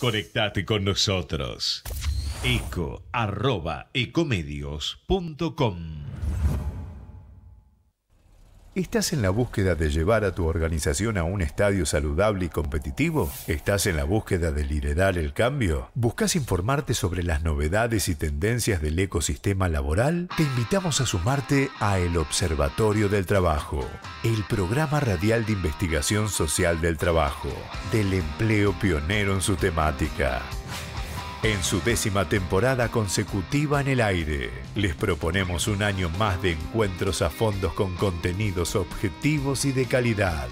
Conectate con nosotros. Eco ¿Estás en la búsqueda de llevar a tu organización a un estadio saludable y competitivo? ¿Estás en la búsqueda de liderar el cambio? ¿Buscas informarte sobre las novedades y tendencias del ecosistema laboral? Te invitamos a sumarte a El Observatorio del Trabajo, el programa radial de investigación social del trabajo, del empleo pionero en su temática. En su décima temporada consecutiva en el aire, les proponemos un año más de encuentros a fondos con contenidos objetivos y de calidad,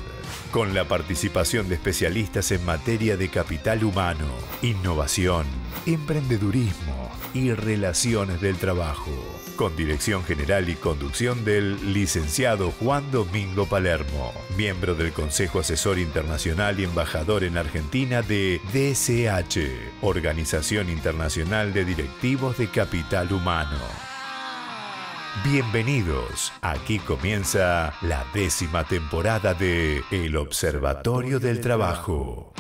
con la participación de especialistas en materia de capital humano, innovación, emprendedurismo y relaciones del trabajo con dirección general y conducción del licenciado Juan Domingo Palermo, miembro del Consejo Asesor Internacional y embajador en Argentina de DCH, Organización Internacional de Directivos de Capital Humano. Bienvenidos, aquí comienza la décima temporada de El Observatorio del Trabajo.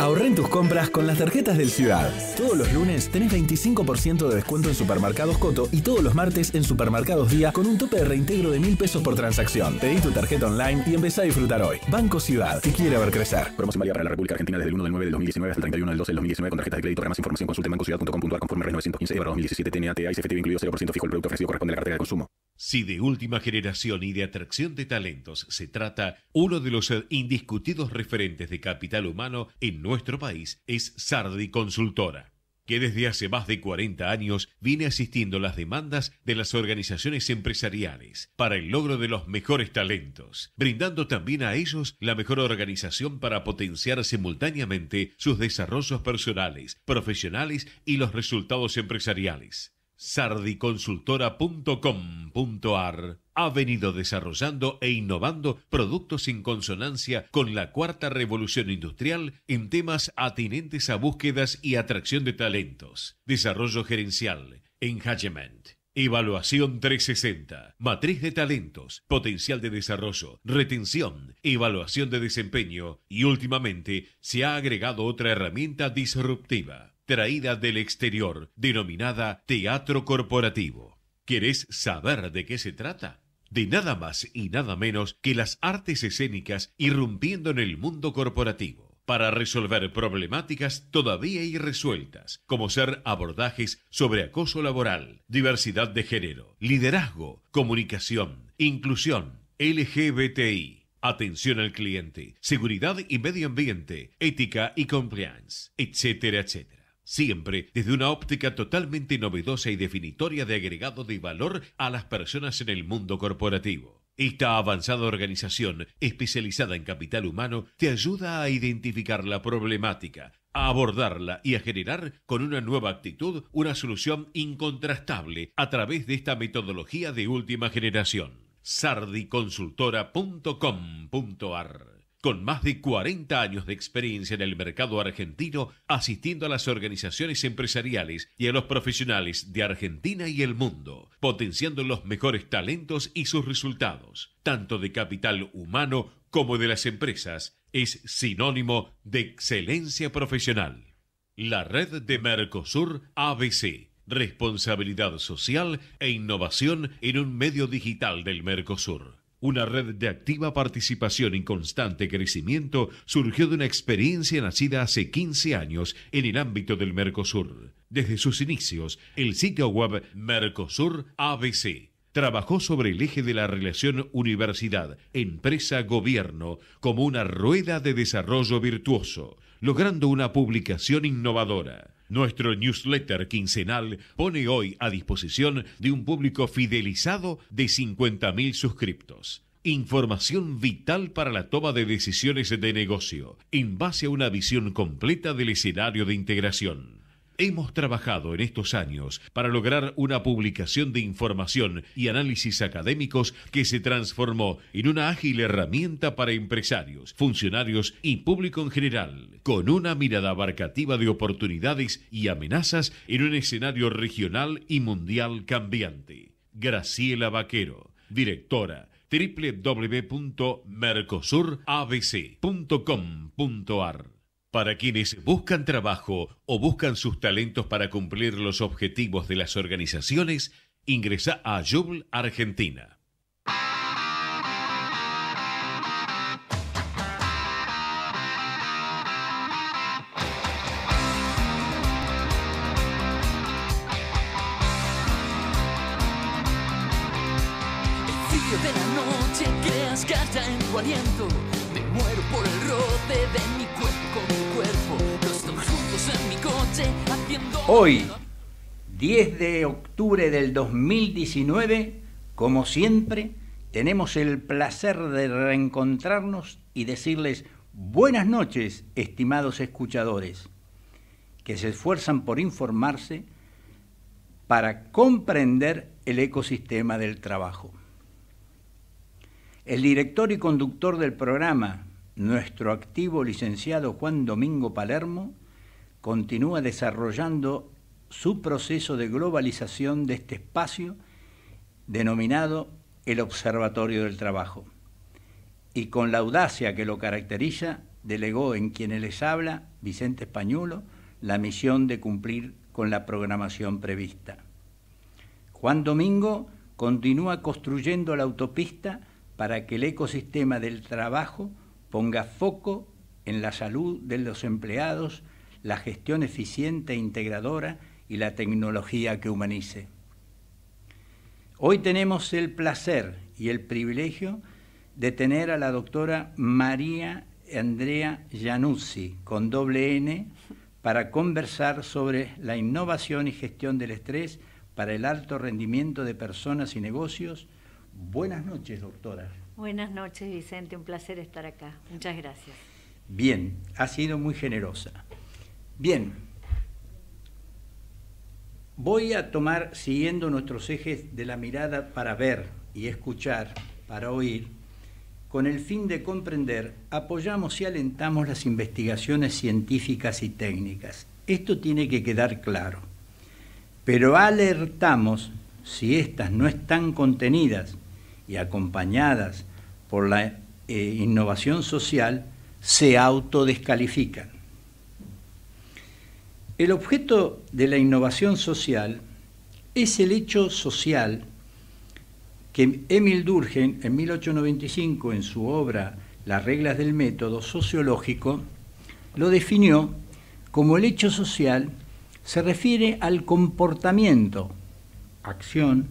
Ahorren tus compras con las tarjetas del Ciudad. Todos los lunes tenés 25% de descuento en Supermercados Coto y todos los martes en Supermercados Día con un tope de reintegro de mil pesos por transacción. Pedí tu tarjeta online y empezá a disfrutar hoy. Banco Ciudad, te quiere ver crecer. Promoción válida para la República Argentina desde el 1 de 9 de 2019 hasta el 31 del 12 de 2019 con tarjetas de crédito. Para más información consulte bancociudad.com.ar conforme r 915 2017 TNATA y CFTV incluido 0% fijo. El producto ofrecido corresponde a la cartera de consumo. Si de última generación y de atracción de talentos se trata, uno de los eh, indiscutidos referentes de capital humano en nuestro país es Sardi Consultora, que desde hace más de 40 años viene asistiendo las demandas de las organizaciones empresariales para el logro de los mejores talentos, brindando también a ellos la mejor organización para potenciar simultáneamente sus desarrollos personales, profesionales y los resultados empresariales sardiconsultora.com.ar ha venido desarrollando e innovando productos en consonancia con la cuarta revolución industrial en temas atinentes a búsquedas y atracción de talentos, desarrollo gerencial, engagement. Evaluación 360, matriz de talentos, potencial de desarrollo, retención, evaluación de desempeño y últimamente se ha agregado otra herramienta disruptiva traída del exterior, denominada teatro corporativo. ¿Quieres saber de qué se trata? De nada más y nada menos que las artes escénicas irrumpiendo en el mundo corporativo para resolver problemáticas todavía irresueltas, como ser abordajes sobre acoso laboral, diversidad de género, liderazgo, comunicación, inclusión, LGBTI, atención al cliente, seguridad y medio ambiente, ética y compliance, etcétera, etcétera siempre desde una óptica totalmente novedosa y definitoria de agregado de valor a las personas en el mundo corporativo. Esta avanzada organización, especializada en capital humano, te ayuda a identificar la problemática, a abordarla y a generar con una nueva actitud una solución incontrastable a través de esta metodología de última generación. sardiconsultora.com.ar con más de 40 años de experiencia en el mercado argentino, asistiendo a las organizaciones empresariales y a los profesionales de Argentina y el mundo, potenciando los mejores talentos y sus resultados, tanto de capital humano como de las empresas, es sinónimo de excelencia profesional. La red de Mercosur ABC, responsabilidad social e innovación en un medio digital del Mercosur. Una red de activa participación y constante crecimiento surgió de una experiencia nacida hace 15 años en el ámbito del Mercosur. Desde sus inicios, el sitio web Mercosur ABC trabajó sobre el eje de la relación universidad-empresa-gobierno como una rueda de desarrollo virtuoso, logrando una publicación innovadora. Nuestro newsletter quincenal pone hoy a disposición de un público fidelizado de 50.000 suscriptos. Información vital para la toma de decisiones de negocio, en base a una visión completa del escenario de integración. Hemos trabajado en estos años para lograr una publicación de información y análisis académicos que se transformó en una ágil herramienta para empresarios, funcionarios y público en general, con una mirada abarcativa de oportunidades y amenazas en un escenario regional y mundial cambiante. Graciela Vaquero, directora www.mercosurabc.com.ar para quienes buscan trabajo o buscan sus talentos para cumplir los objetivos de las organizaciones, ingresa a Jubl Argentina. El de la noche creas que en tu aliento, me muero por el rote de mi cuerpo Hoy, 10 de octubre del 2019, como siempre, tenemos el placer de reencontrarnos y decirles buenas noches, estimados escuchadores, que se esfuerzan por informarse para comprender el ecosistema del trabajo. El director y conductor del programa, nuestro activo licenciado Juan Domingo Palermo continúa desarrollando su proceso de globalización de este espacio denominado el Observatorio del Trabajo. Y con la audacia que lo caracteriza, delegó en quienes les habla, Vicente Españolo, la misión de cumplir con la programación prevista. Juan Domingo continúa construyendo la autopista para que el ecosistema del trabajo ponga foco en la salud de los empleados, la gestión eficiente e integradora y la tecnología que humanice. Hoy tenemos el placer y el privilegio de tener a la doctora María Andrea Januzzi, con doble N, para conversar sobre la innovación y gestión del estrés para el alto rendimiento de personas y negocios. Buenas noches, doctora. Buenas noches, Vicente. Un placer estar acá. Muchas gracias. Bien, ha sido muy generosa. Bien, voy a tomar, siguiendo nuestros ejes de la mirada para ver y escuchar, para oír, con el fin de comprender, apoyamos y alentamos las investigaciones científicas y técnicas. Esto tiene que quedar claro. Pero alertamos si estas no están contenidas y acompañadas por la eh, innovación social se autodescalifican. El objeto de la innovación social es el hecho social que Emil Durgen, en 1895 en su obra Las reglas del método sociológico lo definió como el hecho social se refiere al comportamiento, acción,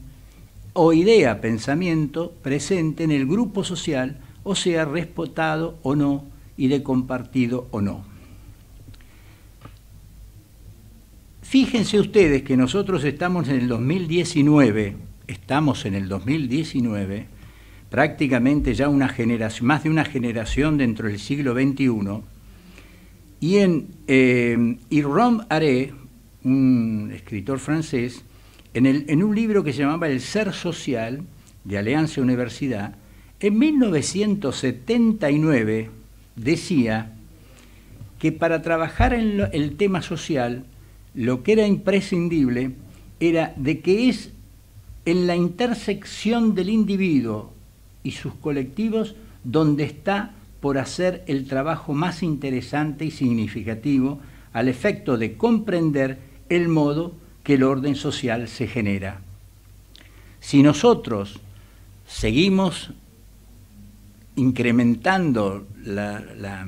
o idea, pensamiento presente en el grupo social, o sea, respetado o no y de compartido o no. Fíjense ustedes que nosotros estamos en el 2019, estamos en el 2019, prácticamente ya una generación, más de una generación dentro del siglo XXI, y en eh, Aré, un escritor francés, en, un libro que se llamaba El Ser Social, de Alianza Universidad, en 1979 decía que para trabajar en el tema social, lo que era imprescindible era de que es en la intersección del individuo y sus colectivos donde está por hacer el trabajo más interesante y significativo al efecto de comprender el modo que el orden social se genera. Si nosotros seguimos incrementando la,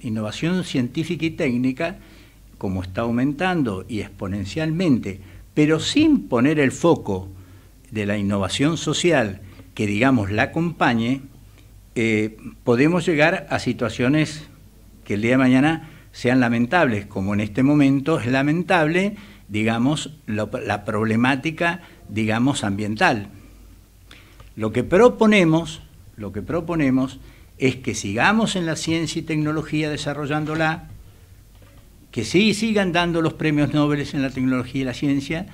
innovación científica y técnica, como está aumentando y exponencialmente, pero sin poner el foco de la innovación social que, digamos, la acompañe, eh, podemos llegar a situaciones que el día de mañana sean lamentables, como en este momento es lamentable digamos, la problemática, digamos, ambiental. Lo que proponemos, lo que proponemos es que sigamos en la ciencia y tecnología desarrollándola, que sí sigan dando los premios Nobel en la tecnología y la ciencia,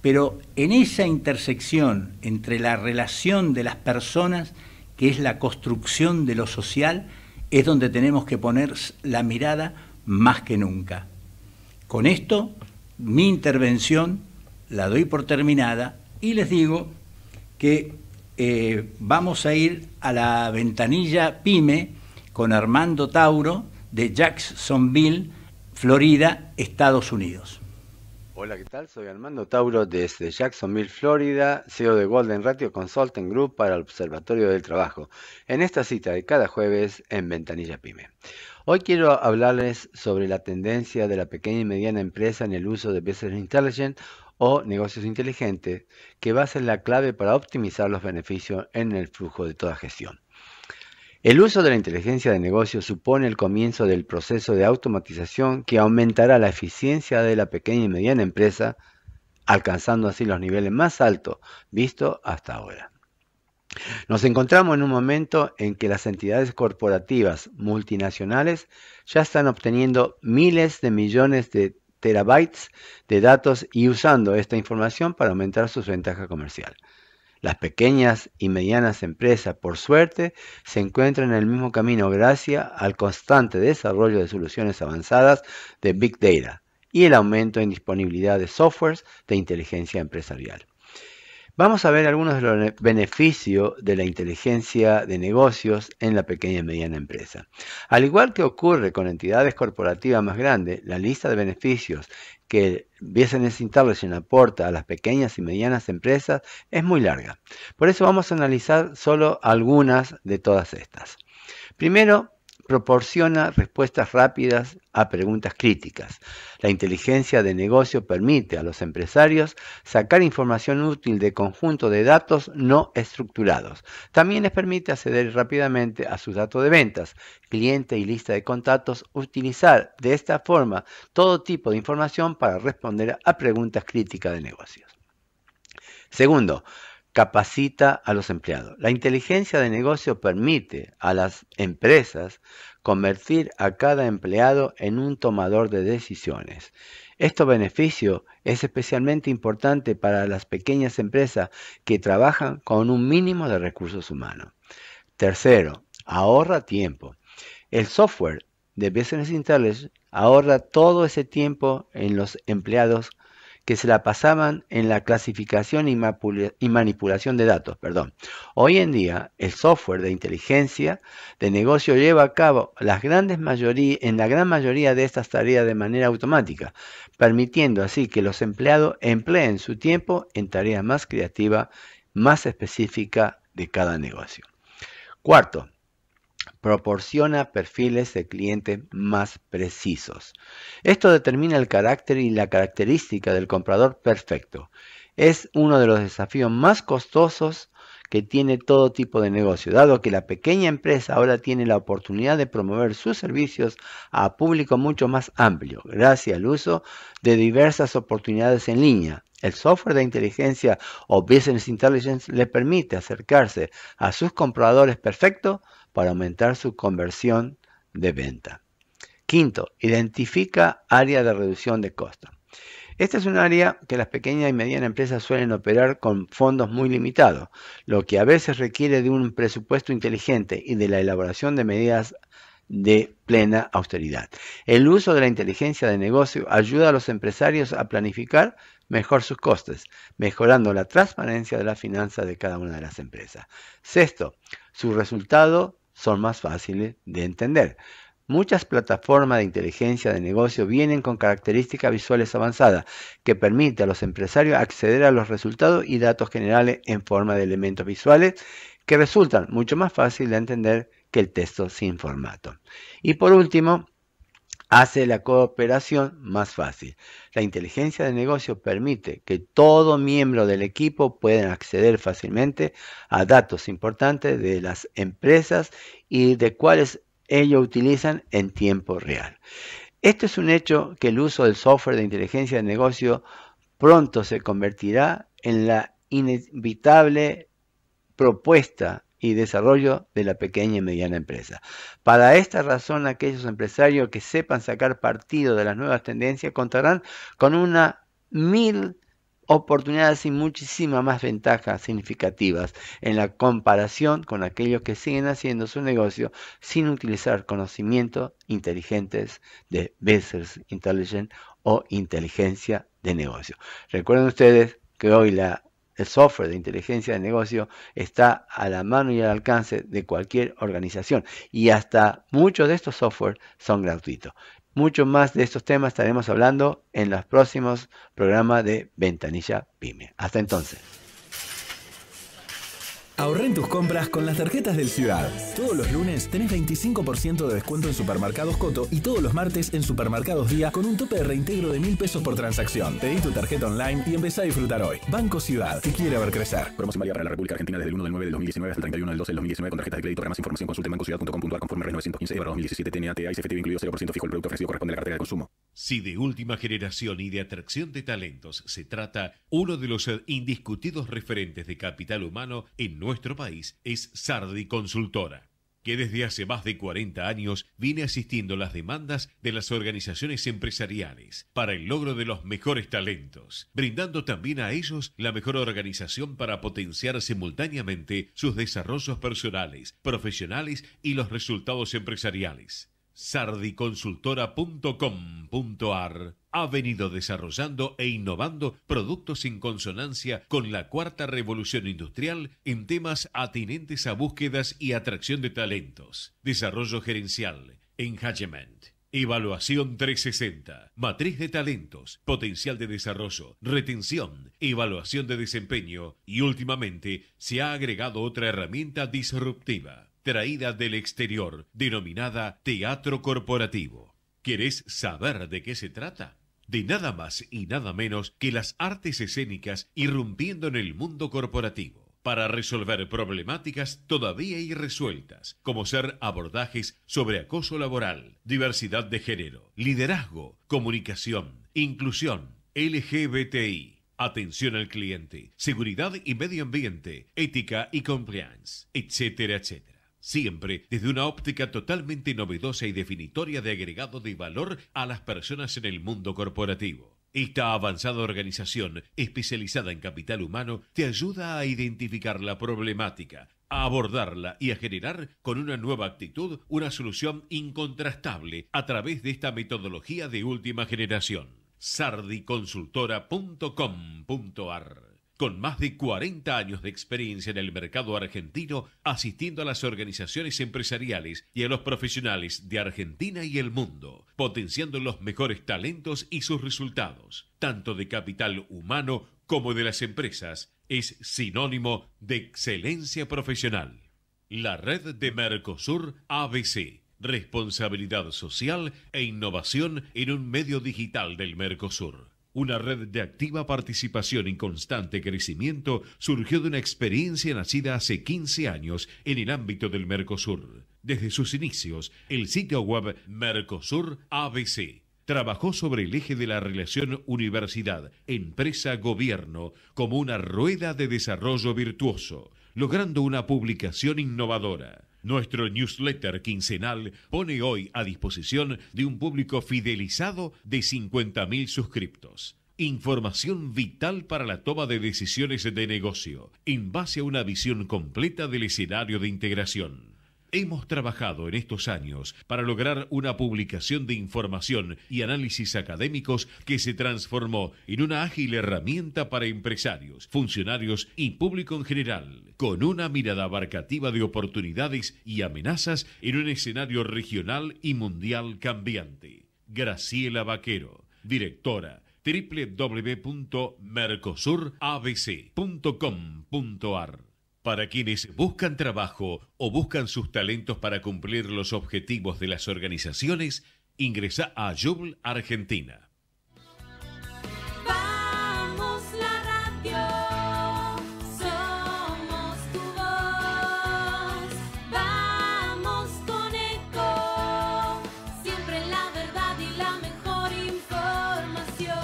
pero en esa intersección entre la relación de las personas, que es la construcción de lo social, es donde tenemos que poner la mirada más que nunca. Con esto mi intervención la doy por terminada y les digo que eh, vamos a ir a la ventanilla PYME con Armando Tauro de Jacksonville, Florida, Estados Unidos. Hola, ¿qué tal? Soy Armando Tauro desde Jacksonville, Florida, CEO de Golden Ratio Consulting Group para el Observatorio del Trabajo, en esta cita de cada jueves en Ventanilla Pyme. Hoy quiero hablarles sobre la tendencia de la pequeña y mediana empresa en el uso de Business Intelligence o negocios inteligentes, que va a ser la clave para optimizar los beneficios en el flujo de toda gestión. El uso de la inteligencia de negocios supone el comienzo del proceso de automatización que aumentará la eficiencia de la pequeña y mediana empresa, alcanzando así los niveles más altos vistos hasta ahora. Nos encontramos en un momento en que las entidades corporativas multinacionales ya están obteniendo miles de millones de terabytes de datos y usando esta información para aumentar su ventaja comercial. Las pequeñas y medianas empresas, por suerte, se encuentran en el mismo camino gracias al constante desarrollo de soluciones avanzadas de Big Data y el aumento en disponibilidad de softwares de inteligencia empresarial. Vamos a ver algunos de los beneficios de la inteligencia de negocios en la pequeña y mediana empresa. Al igual que ocurre con entidades corporativas más grandes, la lista de beneficios que Business Intelligence aporta a las pequeñas y medianas empresas es muy larga. Por eso vamos a analizar solo algunas de todas estas. Primero, proporciona respuestas rápidas a preguntas críticas. La inteligencia de negocio permite a los empresarios sacar información útil de conjunto de datos no estructurados. También les permite acceder rápidamente a sus datos de ventas, cliente y lista de contactos, utilizar de esta forma todo tipo de información para responder a preguntas críticas de negocios. Segundo, capacita a los empleados. La inteligencia de negocio permite a las empresas convertir a cada empleado en un tomador de decisiones. Este beneficio es especialmente importante para las pequeñas empresas que trabajan con un mínimo de recursos humanos. Tercero, ahorra tiempo. El software de Business Intelligence ahorra todo ese tiempo en los empleados que se la pasaban en la clasificación y, manipulación de datos. Perdón. Hoy en día, el software de inteligencia de negocio lleva a cabo en la gran mayoría de estas tareas de manera automática, permitiendo así que los empleados empleen su tiempo en tareas más creativas, más específicas de cada negocio. Cuarto, proporciona perfiles de cliente más precisos. Esto determina el carácter y la característica del comprador perfecto. Es uno de los desafíos más costosos que tiene todo tipo de negocio, dado que la pequeña empresa ahora tiene la oportunidad de promover sus servicios a público mucho más amplio, gracias al uso de diversas oportunidades en línea. El software de inteligencia o Business Intelligence le permite acercarse a sus compradores perfectos para aumentar su conversión de venta. Quinto, identifica área de reducción de costos. Esta es un área que las pequeñas y medianas empresas suelen operar con fondos muy limitados, lo que a veces requiere de un presupuesto inteligente y de la elaboración de medidas de plena austeridad. El uso de la inteligencia de negocio ayuda a los empresarios a planificar mejor sus costes, mejorando la transparencia de la finanza de cada una de las empresas. Sexto, su resultado son más fáciles de entender. Muchas plataformas de inteligencia de negocio vienen con características visuales avanzadas que permiten a los empresarios acceder a los resultados y datos generales en forma de elementos visuales que resultan mucho más fáciles de entender que el texto sin formato. Y por último, hace la cooperación más fácil. La inteligencia de negocio permite que todo miembro del equipo pueda acceder fácilmente a datos importantes de las empresas y de cuáles ellos utilizan en tiempo real. Esto es un hecho que el uso del software de inteligencia de negocio pronto se convertirá en la inevitable propuesta desarrollo de la pequeña y mediana empresa. Para esta razón, aquellos empresarios que sepan sacar partido de las nuevas tendencias contarán con una mil oportunidades y muchísimas más ventajas significativas en la comparación con aquellos que siguen haciendo su negocio sin utilizar conocimientos inteligentes de Business Intelligence o inteligencia de negocio. Recuerden ustedes que hoy la el software de inteligencia de negocio está a la mano y al alcance de cualquier organización y hasta muchos de estos software son gratuitos. Mucho más de estos temas estaremos hablando en los próximos programas de Ventanilla Pyme. Hasta entonces. Ahorren tus compras con las tarjetas del Ciudad. Todos los lunes tenés 25% de descuento en Supermercados Coto y todos los martes en Supermercados Día con un tope de reintegro de mil pesos por transacción. Pedí tu tarjeta online y empezá a disfrutar hoy. Banco Ciudad, te quiere ver crecer. Promoción válida para la República Argentina desde el 1 del 9 del 2019 hasta el 31 del 12 del 2019 con tarjetas de crédito. Para más información consulte bancociudad.com.ar conforme al 915 2017 TNATA y CFTV incluido 0% fijo. El producto ofrecido corresponde a la cartera de consumo. Si de última generación y de atracción de talentos se trata, uno de los indiscutidos referentes de capital humano en nuestro país es Sardi Consultora, que desde hace más de 40 años viene asistiendo las demandas de las organizaciones empresariales para el logro de los mejores talentos, brindando también a ellos la mejor organización para potenciar simultáneamente sus desarrollos personales, profesionales y los resultados empresariales sardiconsultora.com.ar ha venido desarrollando e innovando productos en consonancia con la cuarta revolución industrial en temas atinentes a búsquedas y atracción de talentos, desarrollo gerencial, engagement. Evaluación 360, matriz de talentos, potencial de desarrollo, retención, evaluación de desempeño y últimamente se ha agregado otra herramienta disruptiva, traída del exterior, denominada teatro corporativo. ¿Quieres saber de qué se trata? de nada más y nada menos que las artes escénicas irrumpiendo en el mundo corporativo para resolver problemáticas todavía irresueltas, como ser abordajes sobre acoso laboral, diversidad de género, liderazgo, comunicación, inclusión, LGBTI, atención al cliente, seguridad y medio ambiente, ética y compliance, etcétera, etcétera siempre desde una óptica totalmente novedosa y definitoria de agregado de valor a las personas en el mundo corporativo. Esta avanzada organización, especializada en capital humano, te ayuda a identificar la problemática, a abordarla y a generar con una nueva actitud una solución incontrastable a través de esta metodología de última generación. sardiconsultora.com.ar con más de 40 años de experiencia en el mercado argentino, asistiendo a las organizaciones empresariales y a los profesionales de Argentina y el mundo, potenciando los mejores talentos y sus resultados, tanto de capital humano como de las empresas, es sinónimo de excelencia profesional. La red de Mercosur ABC, responsabilidad social e innovación en un medio digital del Mercosur. Una red de activa participación y constante crecimiento surgió de una experiencia nacida hace 15 años en el ámbito del Mercosur. Desde sus inicios, el sitio web Mercosur ABC trabajó sobre el eje de la relación universidad-empresa-gobierno como una rueda de desarrollo virtuoso, logrando una publicación innovadora nuestro newsletter quincenal pone hoy a disposición de un público fidelizado de 50.000 suscriptos. Información vital para la toma de decisiones de negocio, en base a una visión completa del escenario de integración. Hemos trabajado en estos años para lograr una publicación de información y análisis académicos que se transformó en una ágil herramienta para empresarios, funcionarios y público en general, con una mirada abarcativa de oportunidades y amenazas en un escenario regional y mundial cambiante. Graciela Vaquero, directora www.mercosurabc.com.ar para quienes buscan trabajo o buscan sus talentos para cumplir los objetivos de las organizaciones, ingresa a Jubl Argentina. Vamos la radio, somos tu voz. Vamos con eco, siempre la verdad y la mejor información.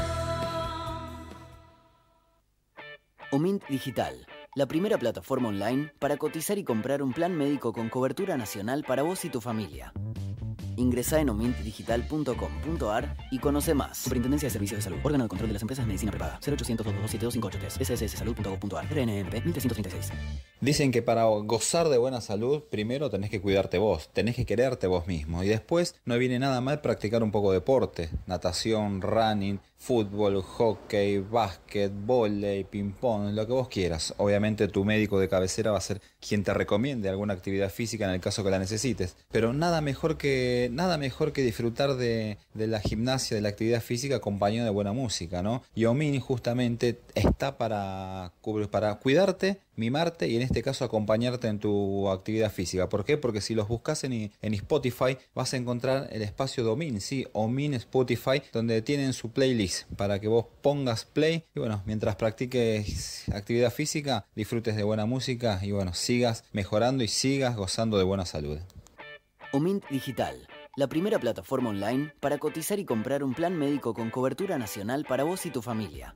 Omint Digital la primera plataforma online para cotizar y comprar un plan médico con cobertura nacional para vos y tu familia. Ingresá en omintdigital.com.ar y conoce más. Superintendencia de Servicios de Salud. Órgano de Control de las Empresas de Medicina Privada. 0800 sssalud.gov.ar. RNMP 1336. Dicen que para gozar de buena salud, primero tenés que cuidarte vos, tenés que quererte vos mismo. Y después no viene nada mal practicar un poco de deporte, natación, running fútbol, hockey, básquet, volei, ping-pong, lo que vos quieras. Obviamente tu médico de cabecera va a ser quien te recomiende alguna actividad física en el caso que la necesites. Pero nada mejor que, nada mejor que disfrutar de, la gimnasia, de la actividad física acompañado de buena música, ¿no? Y justamente está para, para cuidarte mimarte y en este caso acompañarte en tu actividad física. ¿Por qué? Porque si los buscas en, Spotify vas a encontrar el espacio Domin, sí, Omin Spotify, donde tienen su playlist para que vos pongas play y bueno, mientras practiques actividad física, disfrutes de buena música y bueno, sigas mejorando y sigas gozando de buena salud. Omin Digital, la primera plataforma online para cotizar y comprar un plan médico con cobertura nacional para vos y tu familia.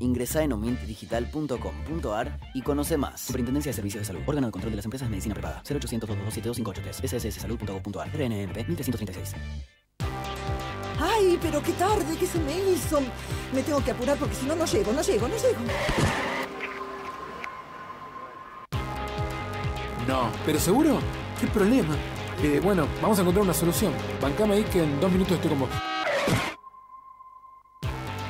Ingresa en omintdigital.com.ar y conoce más. Superintendencia de Servicios de Salud. Órgano de Control de las Empresas de Medicina Privada. 0800 227 sssalud.gov.ar. RNMP 1336. ¡Ay, pero qué tarde ¿qué se me hizo! Me tengo que apurar porque si no, no llego, no llego, no llego. No. ¿Pero seguro? ¿Qué problema? Eh, bueno, vamos a encontrar una solución. Bancame ahí que en dos minutos estoy con vos.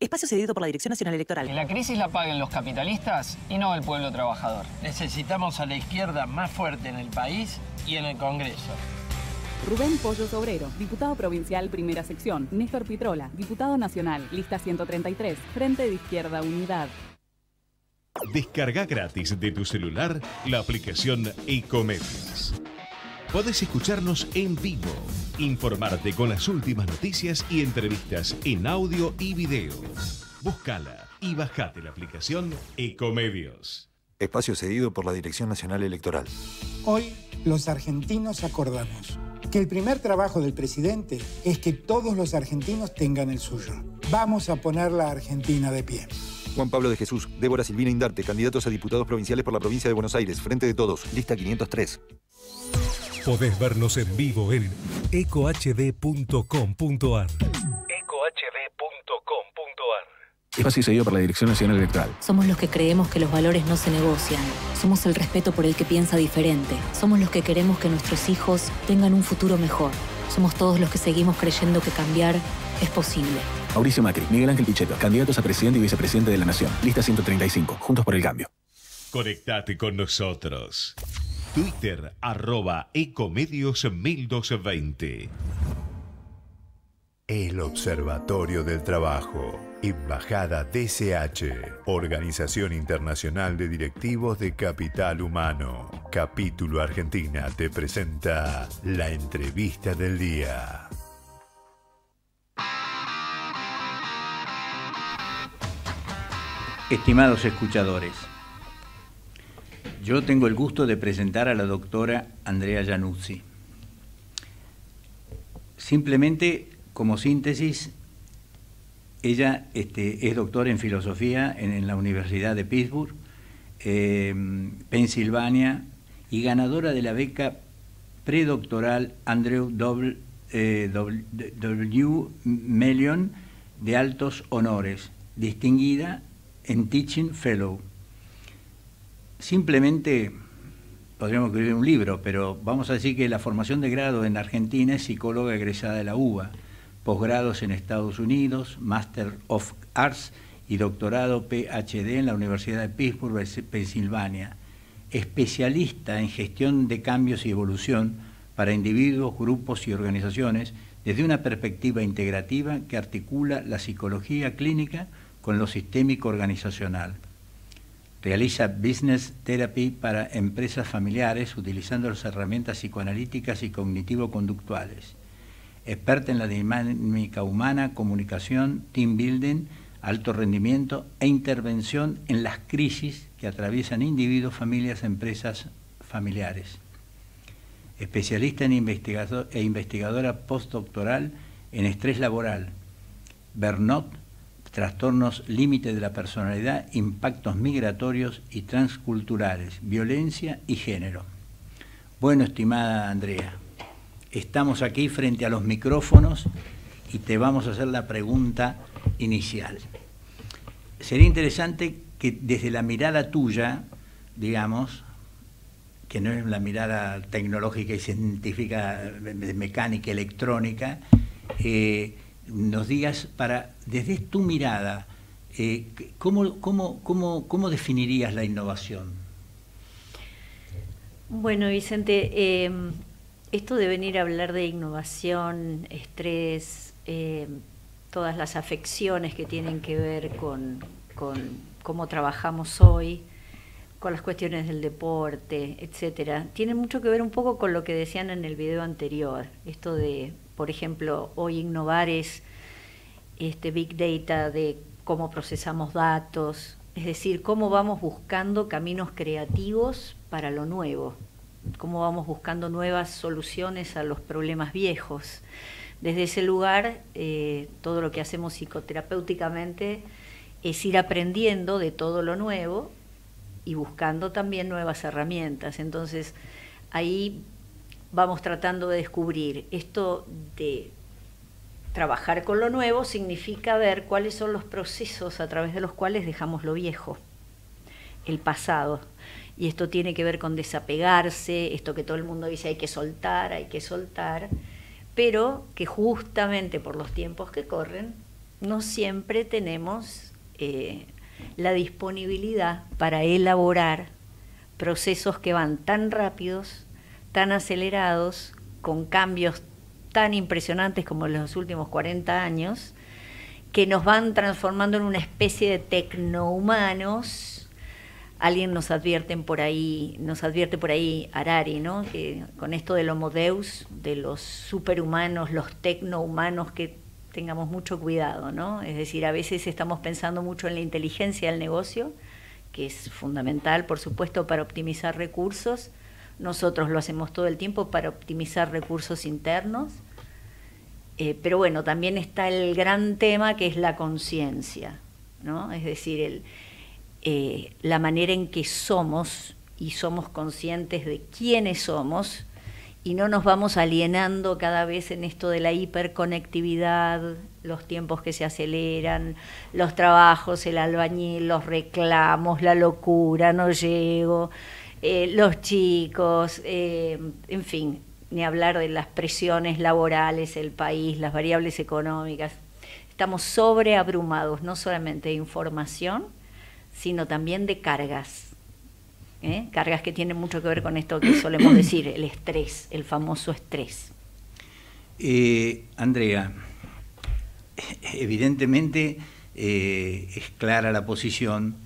Espacio cedido por la Dirección Nacional Electoral. La crisis la paguen los capitalistas y no el pueblo trabajador. Necesitamos a la izquierda más fuerte en el país y en el Congreso. Rubén Pollo Sobrero, diputado provincial primera sección. Néstor Pitrola, diputado nacional, lista 133, Frente de Izquierda Unidad. Descarga gratis de tu celular la aplicación Ecomedios. Podés escucharnos en vivo, informarte con las últimas noticias y entrevistas en audio y video. Búscala y bajate la aplicación Ecomedios. Espacio cedido por la Dirección Nacional Electoral. Hoy los argentinos acordamos que el primer trabajo del presidente es que todos los argentinos tengan el suyo. Vamos a poner la Argentina de pie. Juan Pablo de Jesús, Débora Silvina Indarte, candidatos a diputados provinciales por la provincia de Buenos Aires, Frente de Todos, lista 503. Podés vernos en vivo en ecohd.com.ar. fácil seguido por la Dirección Nacional Electoral. Somos los que creemos que los valores no se negocian. Somos el respeto por el que piensa diferente. Somos los que queremos que nuestros hijos tengan un futuro mejor. Somos todos los que seguimos creyendo que cambiar es posible. Mauricio Macri, Miguel Ángel Pichetto, candidatos a presidente y vicepresidente de la Nación. Lista 135. Juntos por el cambio. Conectate con nosotros. Twitter arroba Ecomedios 1220. El Observatorio del Trabajo. Embajada DCH, Organización Internacional de Directivos de Capital Humano. Capítulo Argentina te presenta la entrevista del día. Estimados escuchadores, yo tengo el gusto de presentar a la doctora Andrea Januzzi. Simplemente, como síntesis, ella este, es doctora en filosofía en, la Universidad de Pittsburgh, em, Pensilvania, y ganadora de la beca predoctoral Andrew W. Eh, Mellon de Altos Honores, distinguida en Teaching Fellow simplemente podríamos escribir un libro, pero vamos a decir que la formación de grado en Argentina es psicóloga egresada de la UBA, posgrados en Estados Unidos, Master of Arts y doctorado PhD en la Universidad de Pittsburgh, Pensilvania, especialista en gestión de cambios y evolución para individuos, grupos y organizaciones desde una perspectiva integrativa que articula la psicología clínica con lo sistémico organizacional Realiza business therapy para empresas familiares utilizando las herramientas psicoanalíticas y cognitivo-conductuales. Experta en la dinámica humana, comunicación, team building, alto rendimiento e intervención en las crisis que atraviesan individuos, familias, empresas, familiares. Especialista en e investigadora postdoctoral en estrés laboral, Bernot trastornos límites de la personalidad, impactos migratorios y transculturales, violencia y género. Bueno, estimada Andrea, estamos aquí frente a los micrófonos y te vamos a hacer la pregunta inicial. Sería interesante que desde la mirada tuya, digamos, que no es la mirada tecnológica y científica, eh, mecánica, electrónica, eh, nos digas para, desde tu mirada, eh, ¿cómo, definirías la innovación? Bueno, Vicente, em, esto de venir a hablar de innovación, estrés, em, todas las afecciones que tienen que ver con, con cómo trabajamos hoy, con las cuestiones del deporte, etcétera, tiene mucho que ver un poco con lo que decían en el video anterior, esto de por ejemplo, hoy innovar es este big data de cómo procesamos datos, es decir, cómo vamos buscando caminos creativos para lo nuevo, cómo vamos buscando nuevas soluciones a los problemas viejos. Desde ese lugar, eh, todo lo que hacemos psicoterapéuticamente es ir aprendiendo de todo lo nuevo y buscando también nuevas herramientas. Entonces, ahí vamos tratando de descubrir. Esto de trabajar con lo nuevo significa ver cuáles son los procesos a través de los cuales dejamos lo viejo, el pasado. Y esto tiene que ver con desapegarse, esto que todo el mundo dice hay que soltar, hay que soltar, pero que justamente por los tiempos que corren, no siempre tenemos eh, la disponibilidad para elaborar procesos que van tan rápidos tan acelerados, con cambios tan impresionantes como los últimos 40 años, que nos van transformando en una especie de tecnohumanos. Alguien nos advierte por ahí, nos advierte por ahí Arari, ¿no? Que con esto del Homo Deus, de los superhumanos, los tecnohumanos, que tengamos mucho cuidado, ¿no? Es decir, a veces estamos pensando mucho en la inteligencia del negocio, que es fundamental, por supuesto, para optimizar recursos, nosotros lo hacemos todo el tiempo para optimizar recursos internos. Eh, pero bueno, también está el gran tema que es la conciencia, ¿no? Es decir, eh, la manera en que somos y somos conscientes de quiénes somos y no nos vamos alienando cada vez en esto de la hiperconectividad, los tiempos que se aceleran, los trabajos, el albañil, los reclamos, la locura, no llego, eh, los chicos, eh, en fin, ni hablar de las presiones laborales, el país, las variables económicas. Estamos sobreabrumados, no solamente de información, sino también de cargas. ¿eh? cargas que tienen mucho que ver con esto que solemos decir, el estrés, el famoso estrés. Andrea, evidentemente es clara la posición,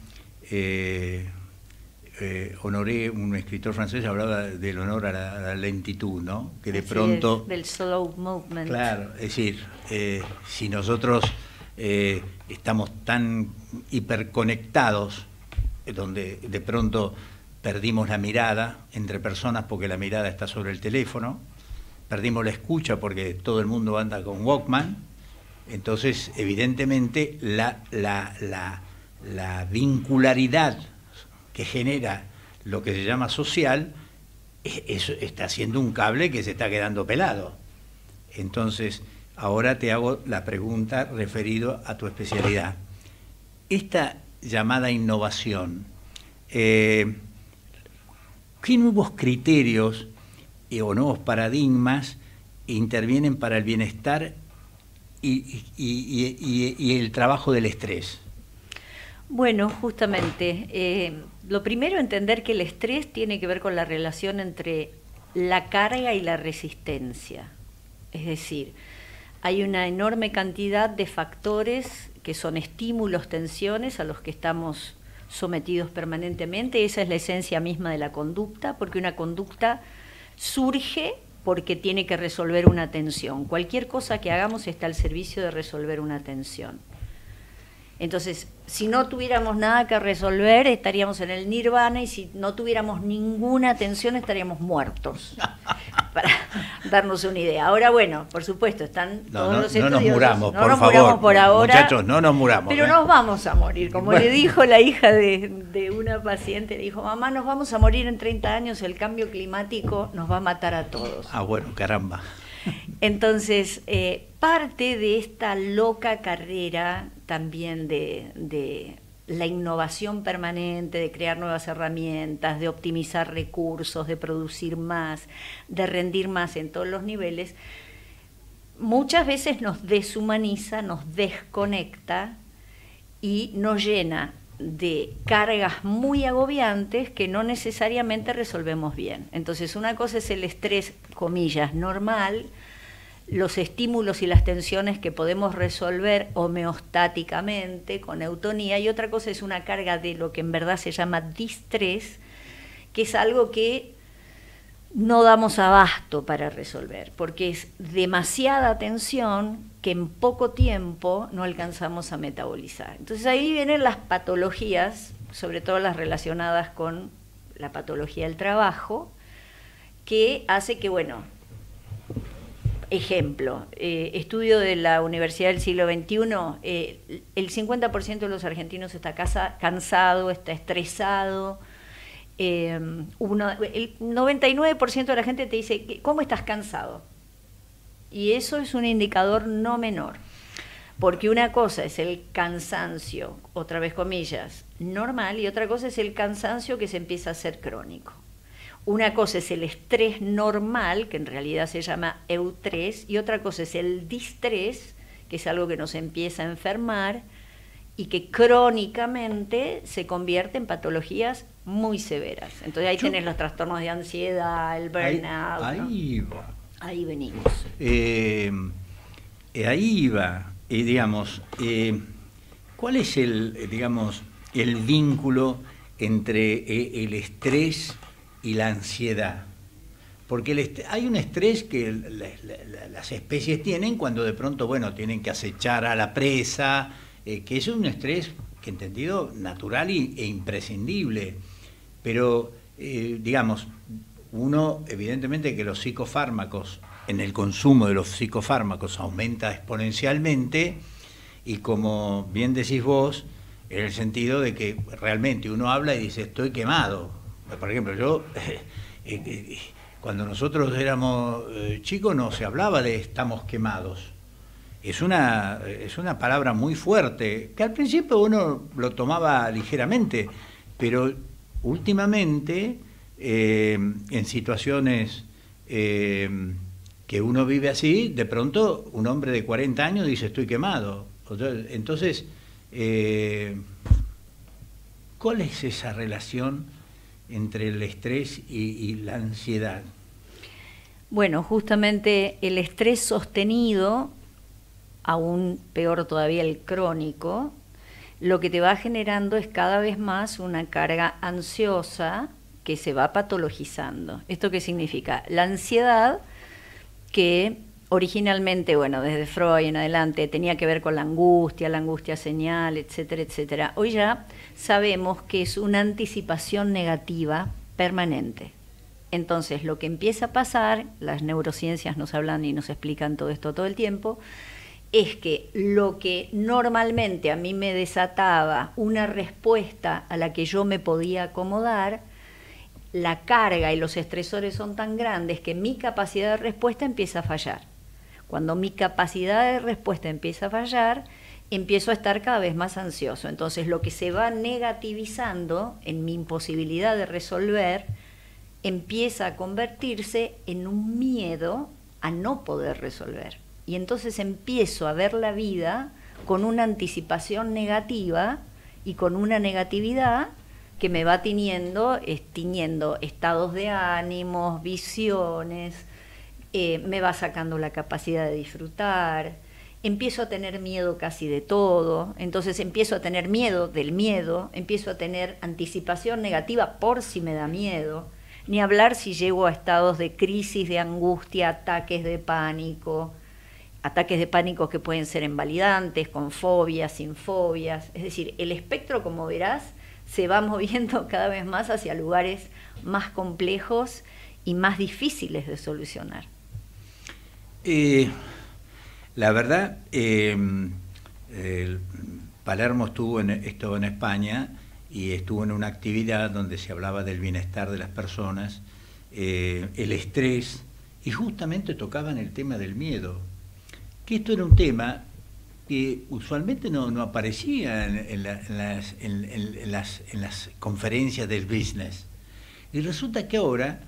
eh, honoré, un escritor francés hablaba del honor a la, lentitud, ¿no? Que de pronto... del slow movement. Claro, es decir, eh, si nosotros eh, estamos tan hiperconectados, donde de pronto perdimos la mirada entre personas porque la mirada está sobre el teléfono, perdimos la escucha porque todo el mundo anda con Walkman, entonces evidentemente la, la, la, la vincularidad que genera lo que se llama social, está haciendo un cable que se está quedando pelado. Entonces, ahora te hago la pregunta referido a tu especialidad. Esta llamada innovación, eh, ¿qué nuevos criterios o nuevos paradigmas intervienen para el bienestar y, el trabajo del estrés? Bueno, justamente, eh, lo primero entender que el estrés tiene que ver con la relación entre la carga y la resistencia. Es decir, hay una enorme cantidad de factores que son estímulos, tensiones a los que estamos sometidos permanentemente. Esa es la esencia misma de la conducta, porque una conducta surge porque tiene que resolver una tensión. Cualquier cosa que hagamos está al servicio de resolver una tensión. Entonces, si no tuviéramos nada que resolver, estaríamos en el nirvana y si no tuviéramos ninguna atención, estaríamos muertos. Para darnos una idea. Ahora, bueno, por supuesto, están todos los no Nos muramos, no por nos muramos por ahora. Muchachos, no nos muramos. Pero ¿eh? nos vamos a morir. Como le dijo la hija de, de una paciente, le dijo, mamá, nos vamos a morir en 30 años, el cambio climático nos va a matar a todos. Ah, bueno, caramba. Entonces, eh, parte de esta loca carrera también de la innovación permanente, de crear nuevas herramientas, de optimizar recursos, de producir más, de rendir más en todos los niveles, muchas veces nos deshumaniza, nos desconecta y nos llena de cargas muy agobiantes que no necesariamente resolvemos bien. Entonces, una cosa es el estrés, comillas, normal, los estímulos y las tensiones que podemos resolver homeostáticamente con eutonía y otra cosa es una carga de lo que en verdad se llama distrés, que es algo que no damos abasto para resolver, porque es demasiada tensión que en poco tiempo no alcanzamos a metabolizar. Entonces ahí vienen las patologías, sobre todo las relacionadas con la patología del trabajo, que hace que, bueno, Ejemplo, eh, estudio de la Universidad del siglo XXI, eh, el 50% de los argentinos está casa, cansado, está estresado. Eh, el 99% de la gente te dice, ¿cómo estás cansado? Y eso es un indicador no menor, porque una cosa es el cansancio, otra vez comillas, normal, y otra cosa es el cansancio que se empieza a hacer crónico. Una cosa es el estrés normal, que en realidad se llama eutrés, y otra cosa es el distrés, que es algo que nos empieza a enfermar y que crónicamente se convierte en patologías muy severas. Entonces ahí tenés los trastornos de ansiedad, el burnout. Ahí, ahí va. Ahí venimos. Eh, eh, ahí va, y eh, digamos, ¿cuál es el, digamos, el vínculo entre el estrés y la ansiedad. Porque hay un estrés que las especies tienen cuando de pronto, bueno, tienen que acechar a la presa, eh, que es un estrés, que entendido, natural e imprescindible. Pero, eh, digamos, uno, evidentemente que los psicofármacos, en el consumo de los psicofármacos aumenta exponencialmente, y como bien decís vos, en el sentido de que realmente uno habla y dice, estoy quemado, pues, por ejemplo, yo, eh, eh, eh, cuando nosotros éramos chicos no se hablaba de estamos quemados. Es una, palabra muy fuerte, que al principio uno lo tomaba ligeramente, pero últimamente, en situaciones que uno vive así, de pronto un hombre de 40 años dice estoy quemado. Entonces, ¿cuál es esa relación? entre el estrés y, la ansiedad? Bueno, justamente el estrés sostenido, aún peor todavía el crónico, lo que te va generando es cada vez más una carga ansiosa que se va patologizando. ¿Esto qué significa? La ansiedad que originalmente, bueno, desde Freud en adelante, tenía que ver con la angustia, la angustia señal, etcétera, etcétera. Hoy ya sabemos que es una anticipación negativa permanente. Entonces, lo que empieza a pasar, las neurociencias nos hablan y nos explican todo esto todo el tiempo, es que lo que normalmente a mí me desataba una respuesta a la que yo me podía acomodar, la carga y los estresores son tan grandes que mi capacidad de respuesta empieza a fallar. Cuando mi capacidad de respuesta empieza a fallar, empiezo a estar cada vez más ansioso. Entonces lo que se va negativizando en mi imposibilidad de resolver empieza a convertirse en un miedo a no poder resolver. Y entonces empiezo a ver la vida con una anticipación negativa y con una negatividad que me va tiniendo, estados de ánimos, visiones, eh, me va sacando la capacidad de disfrutar, empiezo a tener miedo casi de todo, entonces empiezo a tener miedo del miedo, empiezo a tener anticipación negativa por si me da miedo, ni hablar si llego a estados de crisis, de angustia, ataques de pánico, ataques de pánico que pueden ser invalidantes, con fobias, sin fobias, es decir, el espectro, como verás, se va moviendo cada vez más hacia lugares más complejos y más difíciles de solucionar. Eh, la verdad, eh, Palermo estuvo en, España y estuvo en una actividad donde se hablaba del bienestar de las personas, eh, el estrés, y justamente tocaban el tema del miedo, que esto era un tema que usualmente no, aparecía en, las, conferencias del business. Y resulta que ahora,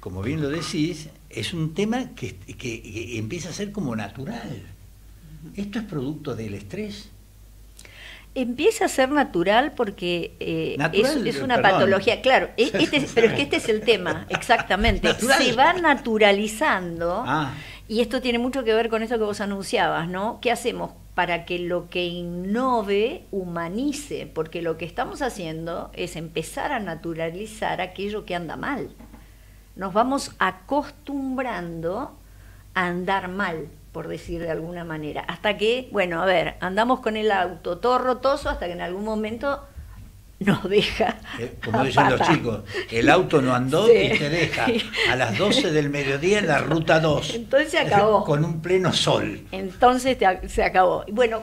como bien lo decís, es un tema que, empieza a ser como natural. ¿Esto es producto del estrés? Empieza a ser natural porque eh, es, una patología, claro, e, este pero es que este es el tema, exactamente. Se va naturalizando ah. y esto tiene mucho que ver con eso que vos anunciabas, ¿no? ¿Qué hacemos para que lo que innove humanice? Porque lo que estamos haciendo es empezar a naturalizar aquello que anda mal nos vamos acostumbrando a andar mal, por decir de alguna manera. Hasta que, bueno, a ver, andamos con el auto todo rotoso hasta que en algún momento no deja. Eh, como dicen los chicos, el auto no andó y te deja a las 12 del mediodía en la ruta 2. Entonces se acabó. Con un pleno sol. Entonces se acabó. Bueno,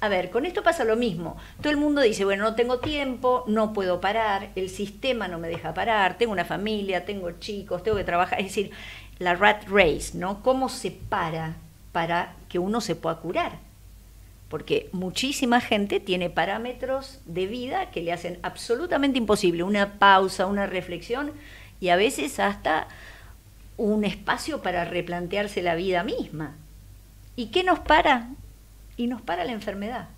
a ver, con esto pasa lo mismo. Todo el mundo dice, bueno, no tengo tiempo, no puedo parar, el sistema no me deja parar, tengo una familia, tengo chicos, tengo que trabajar. Es decir, la rat race, ¿no? ¿Cómo se para para que uno se pueda curar? porque muchísima gente tiene parámetros de vida que le hacen absolutamente imposible una pausa, una reflexión y a veces hasta un espacio para replantearse la vida misma. ¿Y qué nos para? Y nos para la enfermedad.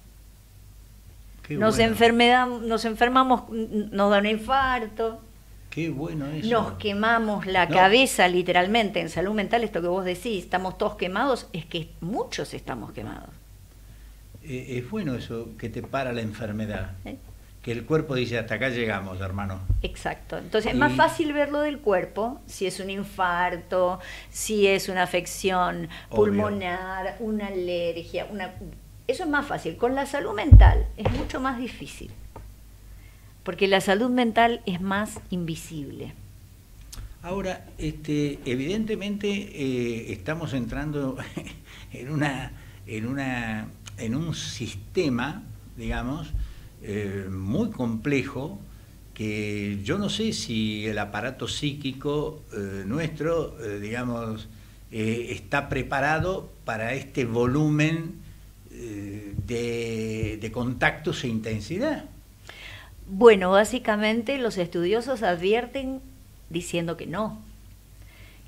nos, nos enfermamos, nos da un infarto. Qué bueno eso. Nos quemamos la cabeza literalmente en salud mental, esto que vos decís, estamos todos quemados, es que muchos estamos quemados. Eh, es bueno eso que te para la enfermedad. Que el cuerpo dice, hasta acá llegamos, hermano. Exacto. Entonces, es más fácil verlo del cuerpo, si es un infarto, si es una afección pulmonar, una alergia, una... Eso es más fácil. Con la salud mental es mucho más difícil, porque la salud mental es más invisible. Ahora, este, evidentemente eh, estamos entrando en una, en una en un sistema, digamos, eh, muy complejo, que yo no sé si el aparato psíquico eh, nuestro, eh, digamos, está preparado para este volumen de contactos e intensidad. Bueno, básicamente los estudiosos advierten diciendo que no,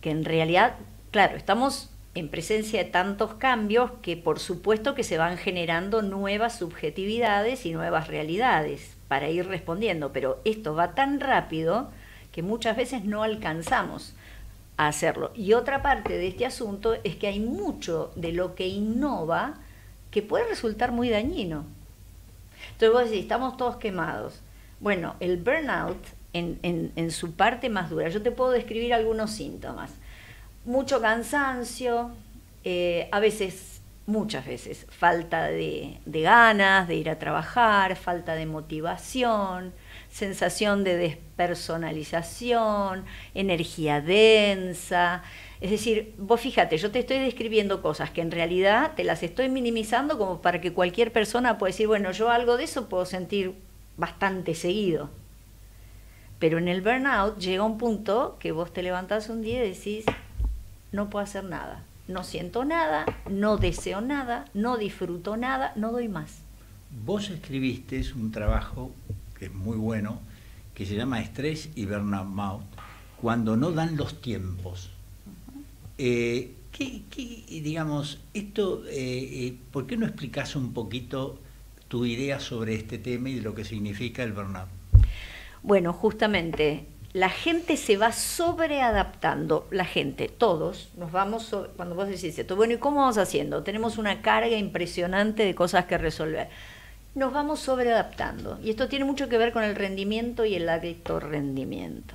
que en realidad, claro, estamos en presencia de tantos cambios que por supuesto que se van generando nuevas subjetividades y nuevas realidades para ir respondiendo, pero esto va tan rápido que muchas veces no alcanzamos a hacerlo. Y otra parte de este asunto es que hay mucho de lo que innova que puede resultar muy dañino. Entonces vos decís, estamos todos quemados. Bueno, el burnout en, en su parte más dura, yo te puedo describir algunos síntomas mucho cansancio, eh, a veces, muchas veces, falta de, de, ganas de ir a trabajar, falta de motivación, sensación de despersonalización, energía densa. Es decir, vos fíjate, yo te estoy describiendo cosas que en realidad te las estoy minimizando como para que cualquier persona pueda decir, bueno, yo algo de eso puedo sentir bastante seguido. Pero en el burnout llega un punto que vos te levantás un día y decís, no puedo hacer nada. No siento nada, no deseo nada, no disfruto nada, no doy más. Vos escribiste un trabajo que es muy bueno, que se llama Estrés y Burnout, cuando no dan los tiempos. Eh, ¿qué, digamos, esto, eh, eh, por qué no explicas un poquito tu idea sobre este tema y de lo que significa el burnout? Bueno, justamente la gente se va sobreadaptando, la gente, todos, nos vamos, cuando vos decís esto, bueno, ¿y cómo vamos haciendo? Tenemos una carga impresionante de cosas que resolver. Nos vamos sobreadaptando. Y esto tiene mucho que ver con el rendimiento y el alto rendimiento.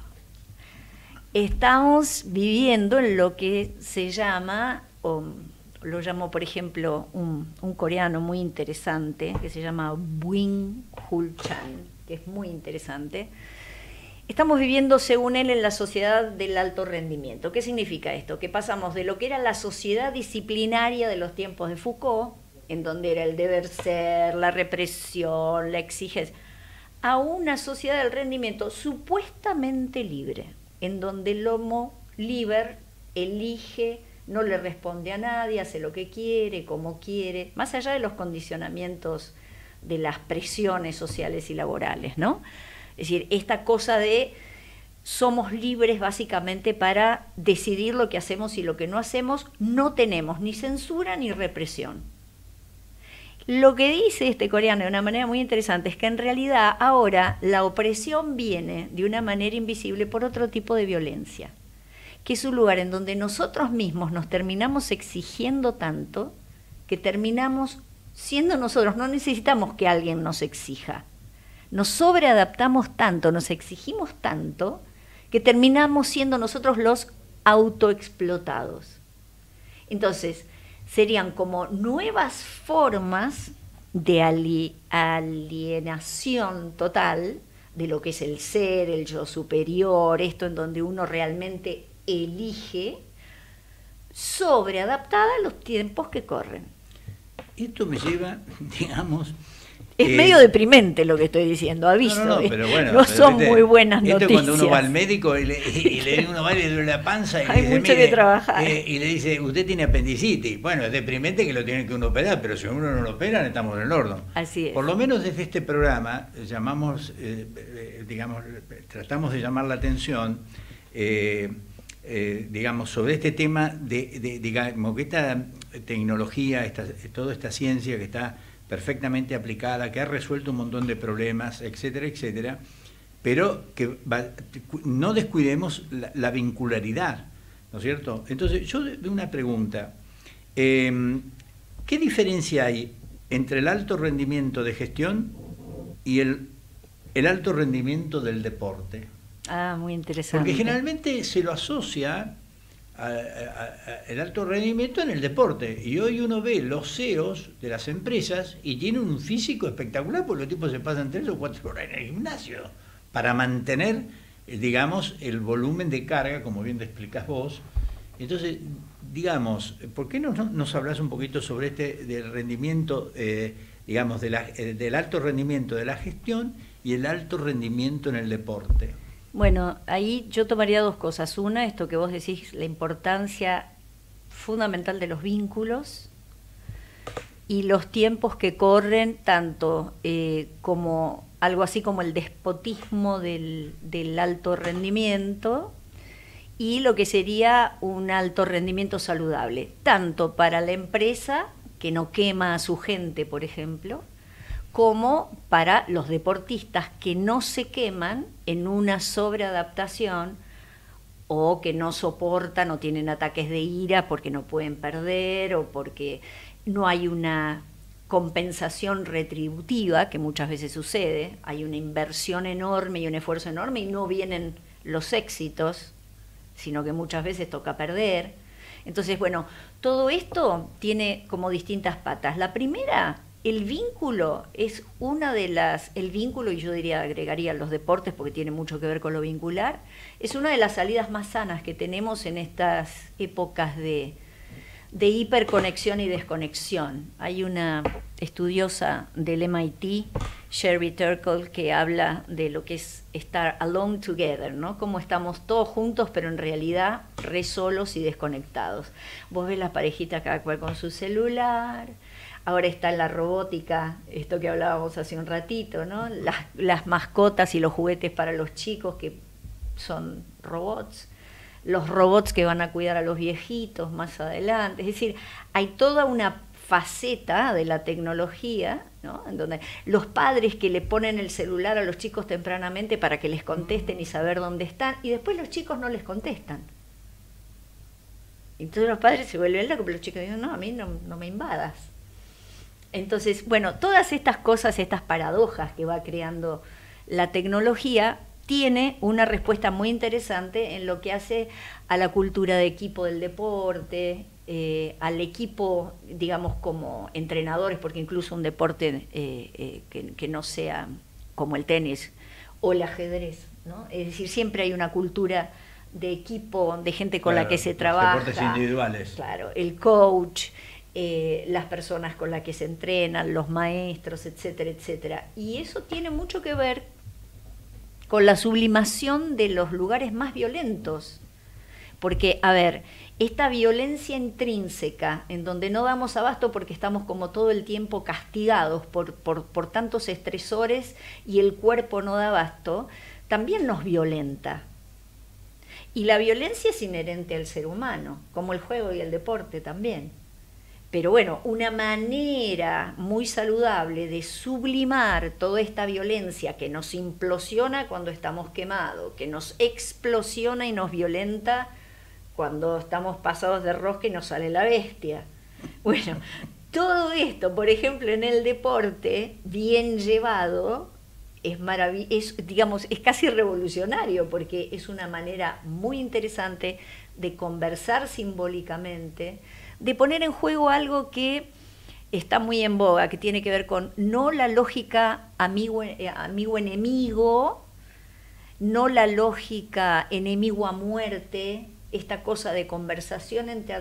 Estamos viviendo en lo que se llama, lo llamó por ejemplo un, un coreano muy interesante, que se llama Wing Hul Chan, que es muy interesante Estamos viviendo, según él, en la sociedad del alto rendimiento. ¿Qué significa esto? Que pasamos de lo que era la sociedad disciplinaria de los tiempos de Foucault, en donde era el deber ser, la represión, la exigencia, a una sociedad del rendimiento supuestamente libre, en donde el homo liber elige, no le responde a nadie, hace lo que quiere, como quiere, más allá de los condicionamientos de las presiones sociales y laborales, ¿no? Es decir, esta cosa de somos libres básicamente para decidir lo que hacemos y lo que no hacemos, no tenemos ni censura ni represión. Lo que dice este coreano de una manera muy interesante es que en realidad ahora la opresión viene de una manera invisible por otro tipo de violencia, que es un lugar en donde nosotros mismos nos terminamos exigiendo tanto que terminamos siendo nosotros, no necesitamos que alguien nos exija nos sobreadaptamos tanto, nos exigimos tanto, que terminamos siendo nosotros los autoexplotados. Entonces, serían como nuevas formas de alienación total de lo que es el ser, el yo superior, esto en donde uno realmente elige, sobreadaptada a los tiempos que corren. Esto me lleva, digamos, es eh, medio deprimente lo que estoy diciendo, aviso. No, eh. no, pero no son muy buenas noticias. Esto cuando uno va al médico y le, y uno va y le la panza y, le, dice, que eh, y le dice, usted tiene apendicitis. Bueno, es deprimente que lo tienen que uno operar, pero si uno no lo opera, estamos en el orden. Así es. Por lo menos desde este programa llamamos, digamos, tratamos de llamar la atención. digamos, sobre este tema de, digamos, que esta tecnología, esta, toda esta ciencia que está perfectamente aplicada, que ha resuelto un montón de problemas, etcétera, etcétera, pero que no descuidemos la, vincularidad, ¿no es cierto? Entonces, yo de una pregunta, em, ¿qué diferencia hay entre el alto rendimiento de gestión y el, el alto rendimiento del deporte? Ah, muy interesante. Porque generalmente se lo asocia el alto rendimiento en el deporte. Y hoy uno ve los CEOs de las empresas y tienen un físico espectacular porque los tipos se pasan tres o cuatro horas en el gimnasio para mantener, eh, digamos, el volumen de carga, como bien te explicas vos. Entonces, digamos, ¿por qué no, nos hablas un poquito sobre este del rendimiento, eh, digamos, eh, del alto rendimiento de la gestión y el alto rendimiento en el deporte? Bueno, ahí yo tomaría dos cosas. Una, esto que vos decís, la importancia fundamental de los vínculos y los tiempos que corren, tanto eh, como algo así como el despotismo del alto rendimiento, y lo que sería un alto rendimiento saludable, tanto para la empresa, que no quema a su gente, por ejemplo, como para los deportistas que no se queman en una sobreadaptación o que no soportan o tienen ataques de ira porque no pueden perder o porque no hay una compensación retributiva, que muchas veces sucede, hay una inversión enorme y un esfuerzo enorme y no vienen los éxitos, sino que muchas veces toca perder. Entonces, bueno, todo esto tiene como distintas patas. La primera el vínculo es una de las, el vínculo, y yo diría, agregaría los deportes porque tiene mucho que ver con lo vincular, es una de las salidas más sanas que tenemos en estas épocas de, de hiperconexión y desconexión. Hay una estudiosa del MIT, Sherry Turkle, que habla de lo que es estar alone together, ¿no? Como estamos todos juntos, pero en realidad re solos y desconectados. Vos ves la parejita cada cual con su celular, Ahora está la robótica, esto que hablábamos hace un ratito, ¿no? Las, mascotas y los juguetes para los chicos que son robots, los robots que van a cuidar a los viejitos más adelante. Es decir, hay toda una faceta de la tecnología, ¿no? En donde los padres que le ponen el celular a los chicos tempranamente para que les contesten y saber dónde están, y después los chicos no les contestan. Entonces los padres se vuelven locos, pero los chicos dicen, no, a mí no, no me invadas. Entonces, bueno, todas estas cosas, estas paradojas que va creando la tecnología, tiene una respuesta muy interesante en lo que hace a la cultura de equipo del deporte, eh, al equipo, digamos, como entrenadores, porque incluso un deporte eh, eh, que, no sea como el tenis o el ajedrez, ¿no? Es decir, siempre hay una cultura de equipo, de gente con la que se trabaja. Deportes individuales. Claro, el coach. Eh, las personas con las que se entrenan, los maestros, etcétera, etcétera. Y eso tiene mucho que ver con la sublimación de los lugares más violentos. Porque, a ver, esta violencia intrínseca, en donde no damos abasto porque estamos como todo el tiempo castigados por tantos estresores y el cuerpo no da abasto, también nos violenta. Y la violencia es inherente al ser humano, como el juego y el deporte también. Pero bueno, una manera muy saludable de sublimar toda esta violencia que nos implosiona cuando estamos quemados, que nos explosiona y nos violenta cuando estamos pasados de rosca y nos sale la bestia. Bueno, todo esto, por ejemplo, en el deporte, bien llevado, es digamos, es casi revolucionario porque es una manera muy interesante de conversar simbólicamente, de poner en juego algo que está muy en boga, que tiene que ver con no la lógica amigo-enemigo, eh, no la lógica enemigo a muerte, esta cosa de conversación entre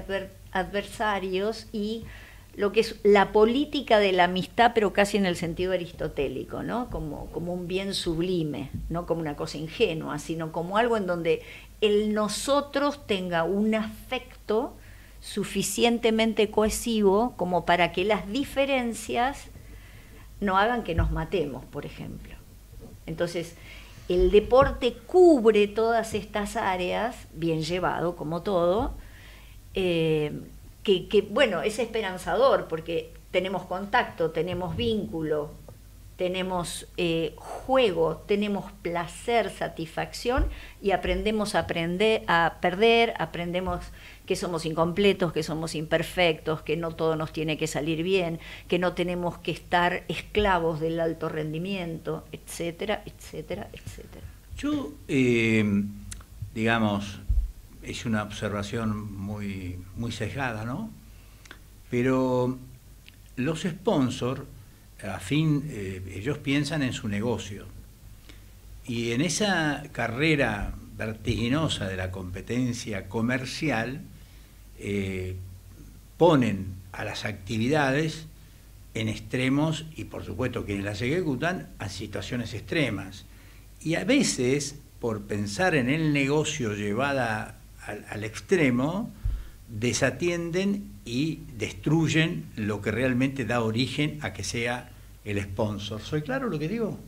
adversarios y lo que es la política de la amistad, pero casi en el sentido aristotélico, ¿no? Como, como un bien sublime, no como una cosa ingenua, sino como algo en donde el nosotros tenga un afecto suficientemente cohesivo como para que las diferencias no hagan que nos matemos, por ejemplo. Entonces, el deporte cubre todas estas áreas, bien llevado como todo, eh, que, bueno, es esperanzador porque tenemos contacto, tenemos vínculo, tenemos eh, juego, tenemos placer, satisfacción y aprendemos a, aprender, a perder, aprendemos que somos incompletos, que somos imperfectos, que no todo nos tiene que salir bien, que no tenemos que estar esclavos del alto rendimiento, etcétera, etcétera, etcétera. Yo, eh, digamos, es una observación muy, muy sesgada, ¿no? Pero los sponsors, a fin, eh, ellos piensan en su negocio. Y en esa carrera vertiginosa de la competencia comercial, eh, ponen a las actividades en extremos y por supuesto quienes las ejecutan a situaciones extremas. Y a veces, por pensar en el negocio llevada al, extremo, desatienden y destruyen lo que realmente da origen a que sea el sponsor. ¿Soy claro lo que digo?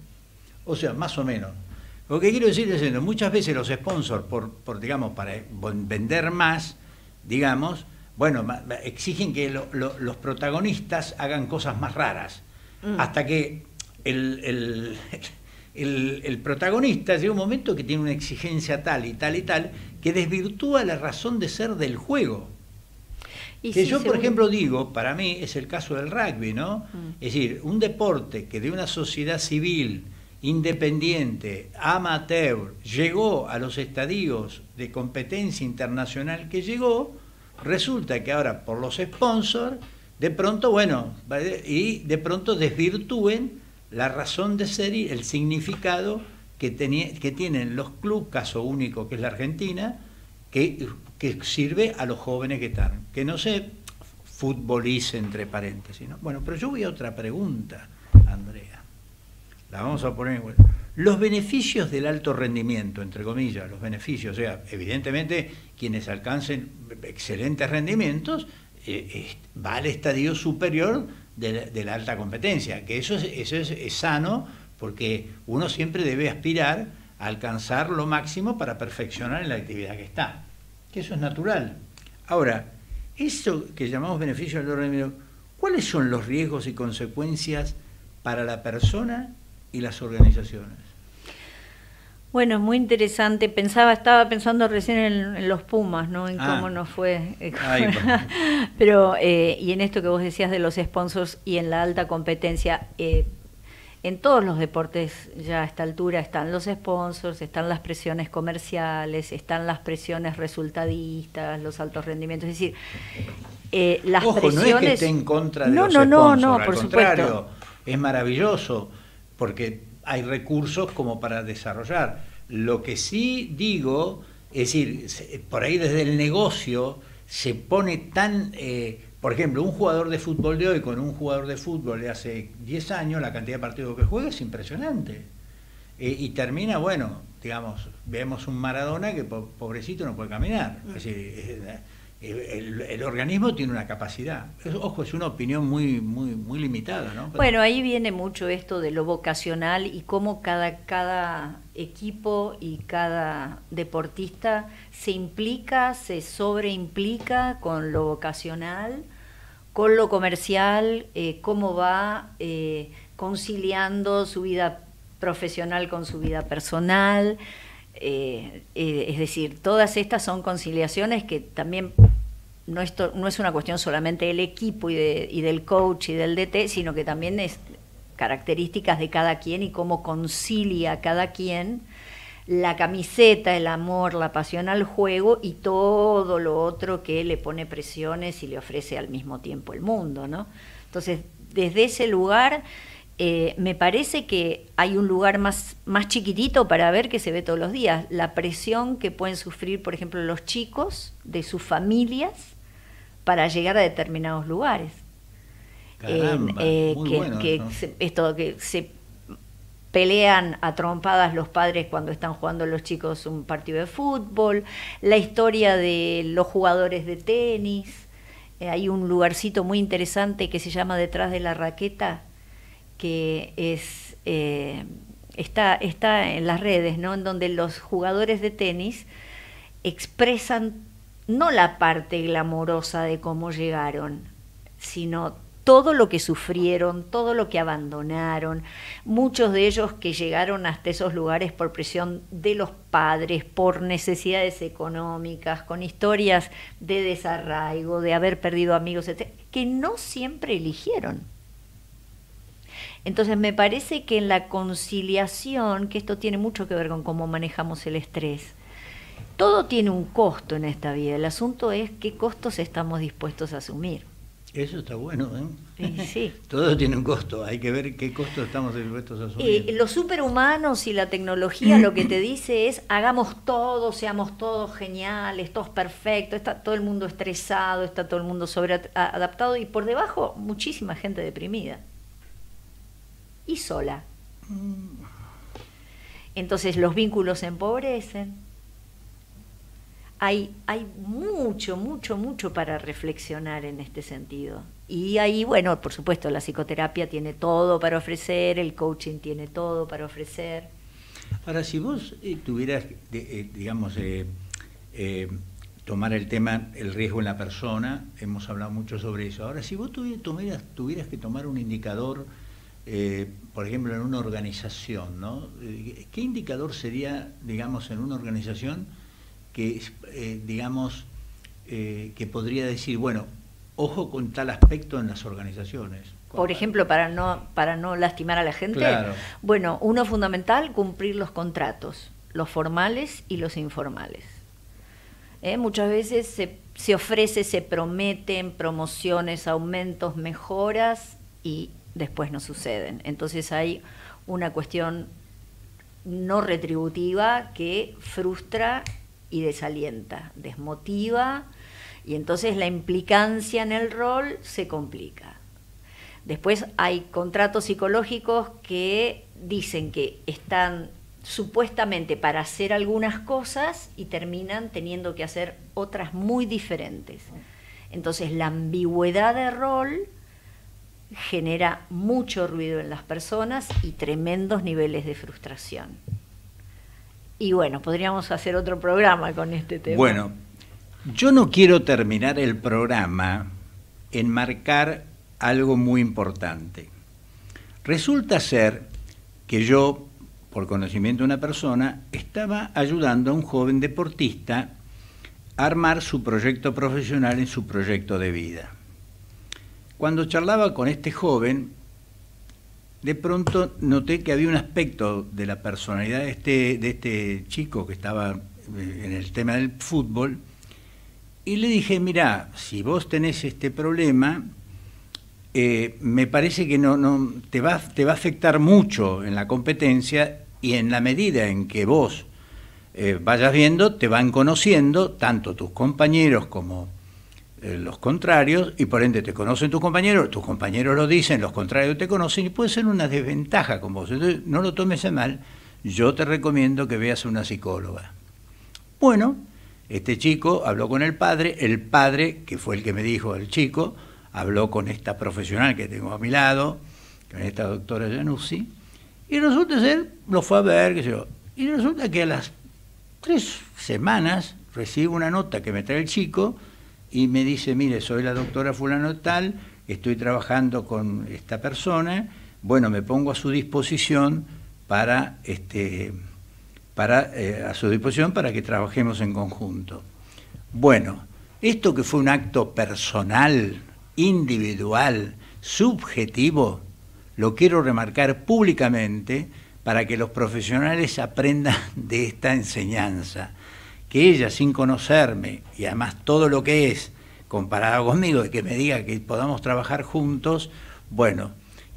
O sea, más o menos. Lo que quiero decir es que muchas veces los sponsors, por, por digamos, para vender más, digamos, bueno, exigen que los protagonistas hagan cosas más raras, mm. hasta que el, protagonista llega un momento que tiene una exigencia tal y tal y tal, que desvirtúa la razón de ser del juego. Y que yo, por ejemplo, digo, para mí es el caso del rugby, ¿no? Mm. Es decir, un deporte que de una sociedad civil, independiente, amateur, llegó a los estadios de competencia internacional que llegó, Resulta que ahora por los sponsors, de pronto, bueno, y de pronto desvirtúen la razón de ser y el significado que, que tienen los clubes, caso único que es la Argentina, que, que sirve a los jóvenes que están, que no se futbolice entre paréntesis. ¿no? Bueno, pero yo voy a otra pregunta, Andrea. La vamos a poner en los beneficios del alto rendimiento, entre comillas, los beneficios, o sea, evidentemente quienes alcancen excelentes rendimientos, eh, va al estadio superior de la, alta competencia, que eso, es, sano porque uno siempre debe aspirar a alcanzar lo máximo para perfeccionar en la actividad que está, que eso es natural. Ahora, eso que llamamos beneficio del rendimiento, ¿cuáles son los riesgos y consecuencias para la persona y las organizaciones? Bueno, es muy interesante. Pensaba, estaba pensando recién en, los Pumas, ¿no? En ah. cómo nos fue. Pero, eh, y en esto que vos decías de los sponsors y en la alta competencia, eh, en todos los deportes ya a esta altura están los sponsors, están las presiones comerciales, están las presiones resultadistas, los altos rendimientos. Es decir, eh, las Ojo, No es que esté en contra de no, los no, sponsors, no, no, por contrario, Es maravilloso porque hay recursos como para desarrollar. Lo que sí digo, es decir, por ahí desde el negocio se pone tan... Eh, por ejemplo, un jugador de fútbol de hoy con un jugador de fútbol de hace 10 años, la cantidad de partidos que juega es impresionante. Eh, y termina, bueno, digamos, vemos un Maradona que pobrecito no puede caminar. Es el, organismo tiene una capacidad. ojo, es una opinión muy, muy, muy limitada, ¿no? bueno, ahí viene mucho esto de lo vocacional y cómo cada, cada equipo y cada deportista se implica, se sobreimplica con lo vocacional, con lo comercial, eh, cómo va eh, conciliando su vida profesional con su vida personal. Eh, eh, es decir, todas estas son conciliaciones que también no es, no es una cuestión solamente del equipo y, del coach y del DT, sino que también es características de cada quien y cómo concilia cada quien la camiseta, el amor, la pasión al juego y todo lo otro que le pone presiones y le ofrece al mismo tiempo el mundo, ¿no? Entonces, desde ese lugar eh, me parece que hay un lugar más, más chiquitito para ver que se ve todos los días. La presión que pueden sufrir, por ejemplo, los chicos de sus familias para llegar a determinados lugares. Caramba, eh, eh, que, esto, que se pelean a trompadas los padres cuando están jugando los chicos un partido de fútbol, la historia de los jugadores de tenis. hay un lugarcito muy interesante que se llama Detrás de la Raqueta, que es, eh, está, en las redes, ¿no? En donde los jugadores de tenis expresan no la parte glamorosa de cómo llegaron, sino todo lo que sufrieron, todo lo que abandonaron, muchos de ellos que llegaron hasta esos lugares por presión de los padres, por necesidades económicas, con historias de desarraigo, de haber perdido amigos, etc., que no siempre eligieron. Entonces me parece que en la conciliación, que esto tiene mucho que ver con cómo manejamos el estrés, todo tiene un costo en esta vida. El asunto es qué costos estamos dispuestos a asumir. Eso está bueno, ¿eh? Sí, Todo tiene un costo, hay que ver qué costos estamos dispuestos a asumir. los superhumanos y la tecnología lo que te dice es hagamos todo, seamos todos geniales, todos perfectos, está todo el mundo estresado, está todo el mundo sobreadaptado y por debajo muchísima gente deprimida y sola. Entonces los vínculos empobrecen. Hay, hay mucho, mucho, mucho para reflexionar en este sentido. Y ahí, bueno, por supuesto, la psicoterapia tiene todo para ofrecer, el coaching tiene todo para ofrecer. Ahora, si vos eh, tuvieras, eh, digamos, eh, tomar el tema, el riesgo en la persona, hemos hablado mucho sobre eso. Ahora, si vos tuvieras, tuvieras que tomar un indicador eh, por ejemplo, en una organización, ¿no? Eh, ¿Qué indicador sería, digamos, en una organización que, eh, digamos, que podría decir, bueno, ojo con tal aspecto en las organizaciones? Por ejemplo, para no, para no lastimar a la gente, bueno, uno fundamental, cumplir los contratos, los formales y los informales. Muchas veces se, se ofrece, se prometen promociones, aumentos, mejoras y después no suceden. Entonces hay una cuestión no retributiva que frustra y desalienta, desmotiva y entonces la implicancia en el rol se complica. Después hay contratos psicológicos que dicen que están supuestamente para hacer algunas cosas y terminan teniendo que hacer otras muy diferentes. Entonces la ambigüedad de rol genera mucho ruido en las personas y tremendos niveles de frustración. Y bueno, podríamos hacer otro programa con este tema. Bueno, yo no quiero terminar el programa en marcar algo muy importante. Resulta ser que yo, por conocimiento de una persona, estaba ayudando a un joven deportista a armar su proyecto profesional en su proyecto de vida. Cuando charlaba con este joven, de pronto noté que había un aspecto de la personalidad de este, de este chico que estaba eh, en el tema del fútbol, y le dije, mira, si vos tenés este problema, eh, me parece que no, no te, va, te va a afectar mucho en la competencia y en la medida en que vos eh, vayas viendo, te van conociendo, tanto tus compañeros como eh, los contrarios y por ende te conocen tus compañeros, tus compañeros lo dicen, los contrarios te conocen y puede ser una desventaja con vos. Entonces no lo tomes a mal, yo te recomiendo que veas a una psicóloga. Bueno, este chico habló con el padre, el padre, que fue el que me dijo el chico, habló con esta profesional que tengo a mi lado, con esta doctora Januzzi, y resulta ser, lo fue a ver, yo, y resulta que a las tres semanas recibo una nota que me trae el chico, y me dice, mire, soy la doctora fulano tal, estoy trabajando con esta persona, bueno, me pongo a su disposición para, este, eh, a su disposición para que trabajemos en conjunto. Bueno, esto que fue un acto personal, individual, subjetivo, lo quiero remarcar públicamente para que los profesionales aprendan de esta enseñanza que ella, sin conocerme, y además todo lo que es comparado conmigo, y que me diga que podamos trabajar juntos, bueno,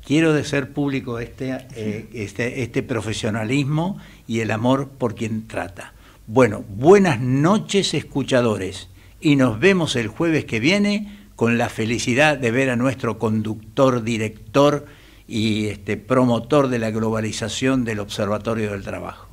quiero de ser público este, eh, este, este profesionalismo y el amor por quien trata. Bueno, buenas noches escuchadores y nos vemos el jueves que viene con la felicidad de ver a nuestro conductor, director y este, promotor de la globalización del Observatorio del Trabajo.